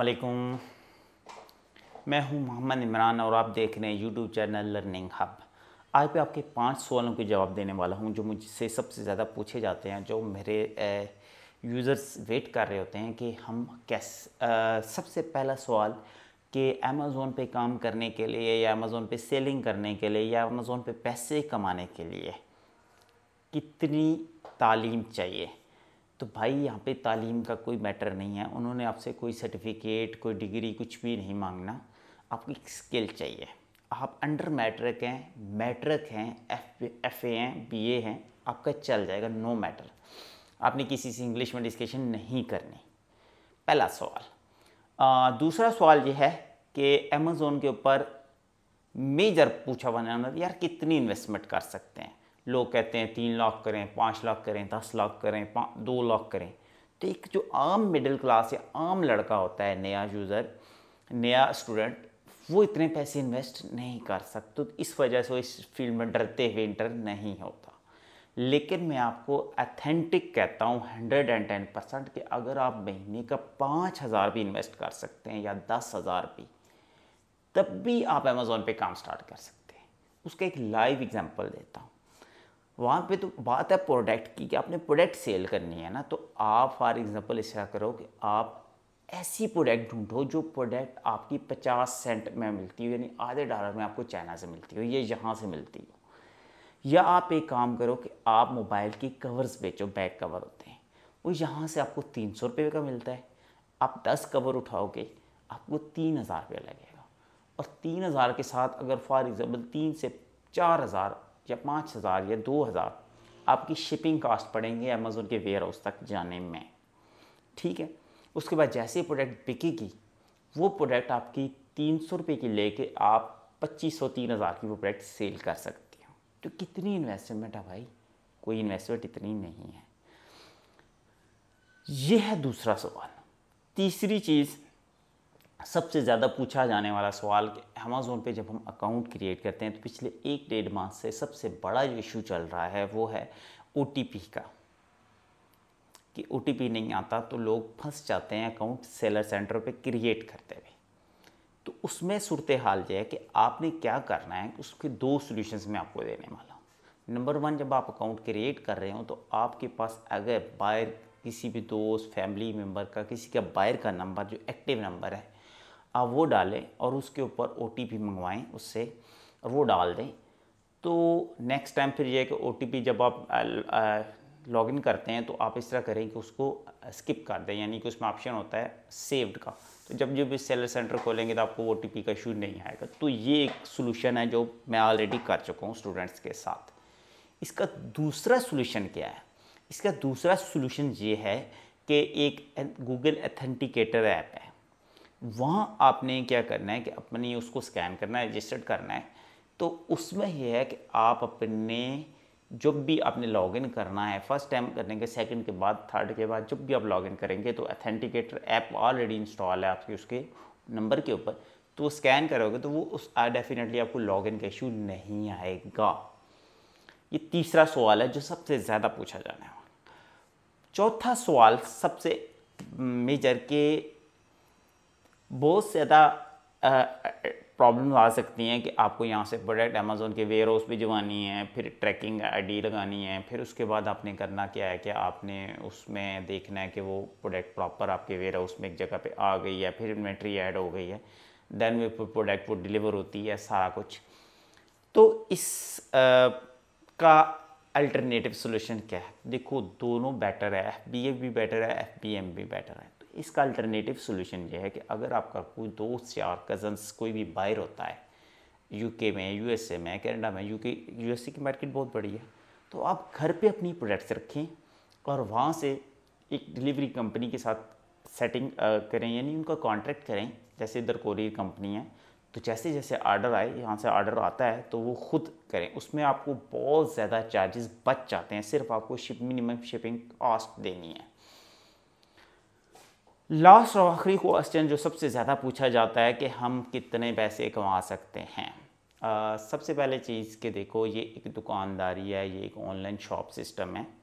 अलकुम मैं हूं मोहम्मद इमरान और आप देख रहे हैं यूट्यूब चैनल लर्निंग हब आज मैं आपके पांच सवालों के जवाब देने वाला हूं जो मुझसे सबसे ज़्यादा पूछे जाते हैं जो मेरे यूज़र्स वेट कर रहे होते हैं कि हम कैसे आ, सबसे पहला सवाल कि अमेज़ोन पे काम करने के लिए या अमेज़ोन पे सेलिंग करने के लिए या अमेज़ोन पर पैसे कमाने के लिए कितनी तालीम चाहिए तो भाई यहाँ पे तालीम का कोई मैटर नहीं है उन्होंने आपसे कोई सर्टिफिकेट कोई डिग्री कुछ भी नहीं मांगना आपको एक स्किल चाहिए आप अंडर मैट्रिक हैं मैट्रिक हैं एफ एफ ए हैं बी ए हैं आपका चल जाएगा नो मैटर आपने किसी से इंग्लिश में डिस्कशन नहीं करनी पहला सवाल दूसरा सवाल यह है कि अमेज़ोन के ऊपर मेजर पूछा बना यार कितनी इन्वेस्टमेंट कर सकते हैं लोग कहते हैं तीन लाख करें पाँच लाख करें दस लाख करें दो लाख करें तो एक जो आम मिडिल क्लास या आम लड़का होता है नया यूज़र नया स्टूडेंट वो इतने पैसे इन्वेस्ट नहीं कर सकते तो इस वजह से वो इस फील्ड में डरते हुए इंटर नहीं होता लेकिन मैं आपको अथेंटिक कहता हूँ हंड्रेड एंड टेन परसेंट कि अगर आप महीने का पाँच हज़ार भी इन्वेस्ट कर सकते हैं या दस हज़ार भी तब भी आप अमेज़ोन पे काम स्टार्ट कर सकते हैं उसका एक लाइव एग्जांपल देता हूँ वहाँ पे तो बात है प्रोडक्ट की कि आपने प्रोडक्ट सेल करनी है ना तो आप फॉर एग्ज़ाम्पल ऐसा करो कि आप ऐसी प्रोडक्ट ढूंढो जो प्रोडक्ट आपकी पचास सेंट में मिलती हो यानी आधे डॉलर में आपको चाइना से मिलती हो ये यहाँ से मिलती हो या आप एक काम करो कि आप मोबाइल की कवर्स बेचो बैक कवर होते हैं वो यहाँ से आपको तीन सौ रुपये का मिलता है आप दस कवर उठाओगे आपको तीन हज़ार रुपया लगेगा और तीन हज़ार के साथ अगर फॉर एग्ज़ाम्पल तीन से चार हज़ार या पाँच हज़ार या दो हज़ार आपकी शिपिंग कास्ट पड़ेंगे अमेज़ोन के वेयर हाउस तक जाने में ठीक है उसके बाद जैसे प्रोडक्ट बिकेगी वो प्रोडक्ट आपकी तीन सौ रुपये की ले कर आप पच्चीस सौ तीन हज़ार की वो प्रोडक्ट सेल कर सकते हो तो कितनी इन्वेस्टमेंट है भाई कोई इन्वेस्टमेंट इतनी नहीं है यह है दूसरा सवाल तीसरी चीज़ सबसे ज़्यादा पूछा जाने वाला सवाल कि अमेज़ोन पे जब हम अकाउंट क्रिएट करते हैं तो पिछले एक डेढ़ माह से सबसे बड़ा जो इशू चल रहा है वो है ओ का कि ओ नहीं आता तो लोग फंस जाते हैं अकाउंट सेलर सेंटर पे क्रिएट करते हुए तो उसमें सूरत हाल यह है कि आपने क्या करना है उसके दो सोल्यूशन में आपको देने वाला हूँ नंबर वन जब आप अकाउंट क्रिएट कर रहे हो तो आपके पास अगर बायर किसी भी दोस्त फैमिली मेम्बर का किसी का बायर का नंबर जो एक्टिव नंबर है आप वो डालें और उसके ऊपर ओ मंगवाएं उससे और वो डाल दें तो नेक्स्ट टाइम फिर ये कि ओ जब आप लॉगिन करते हैं तो आप इस तरह करें कि उसको स्किप कर दें यानी कि उसमें ऑप्शन होता है सेव्ड का तो जब जब इस सेलर सेंटर खोलेंगे तो आपको ओ का इशू नहीं आएगा तो ये एक सोलूशन है जो मैं ऑलरेडी कर चुका हूँ स्टूडेंट्स के साथ इसका दूसरा सोल्यूशन क्या है इसका दूसरा सोल्यूशन ये है कि एक गूगल एथेंटिकेटर ऐप है वहाँ आपने क्या करना है कि अपनी उसको स्कैन करना है रजिस्टर्ड करना है तो उसमें यह है कि आप अपने जब भी आपने लॉगिन करना है फर्स्ट टाइम करेंगे सेकंड के बाद थर्ड के बाद जब भी आप लॉगिन करेंगे तो अथेंटिकेटर ऐप ऑलरेडी इंस्टॉल है आपके उसके नंबर के ऊपर तो स्कैन करोगे तो वो उस डेफिनेटली आपको लॉगिन का इशू नहीं आएगा ये तीसरा सवाल है जो सबसे ज़्यादा पूछा जाना है चौथा सवाल सबसे मेजर के बहुत ज़्यादा प्रॉब्लम आ सकती हैं कि आपको यहाँ से प्रोडक्ट अमेज़ोन के वेयर हाउस भिजवानी है फिर ट्रैकिंग आईडी लगानी है फिर उसके बाद आपने करना क्या है कि आपने उसमें देखना है कि वो प्रोडक्ट प्रॉपर आपके वेयर हाउस में एक जगह पे आ गई है फिर इन्वेंट्री ऐड हो गई है देन वे प्रोडक्ट वो डिलीवर होती है सारा कुछ तो इस आ, का अल्टरनेटिव सोल्यूशन क्या है देखो दोनों बेटर है एफ भी बेटर है एफ भी बेटर है इसका अल्टरनेटिव सोल्यूशन ये है कि अगर आपका कोई दोस्त यार कज़न्स कोई भी बायर होता है यूके में यूएसए में कनाडा में यूके यूएसए की मार्केट बहुत बड़ी है तो आप घर पे अपनी प्रोडक्ट्स रखें और वहाँ से एक डिलीवरी कंपनी के साथ सेटिंग करें यानी उनका कॉन्ट्रैक्ट करें जैसे इधर कोरियर कंपनी है तो जैसे जैसे आर्डर आए यहाँ से आर्डर आता है तो वो खुद करें उसमें आपको बहुत ज़्यादा चार्जेस बच जाते हैं सिर्फ आपको शिप मिनिमम शिपिंग कॉस्ट देनी है लास्ट और आखिरी क्वेश्चन जो सबसे ज़्यादा पूछा जाता है कि हम कितने पैसे कमा सकते हैं आ, सबसे पहले चीज़ के देखो ये एक दुकानदारी है ये एक ऑनलाइन शॉप सिस्टम है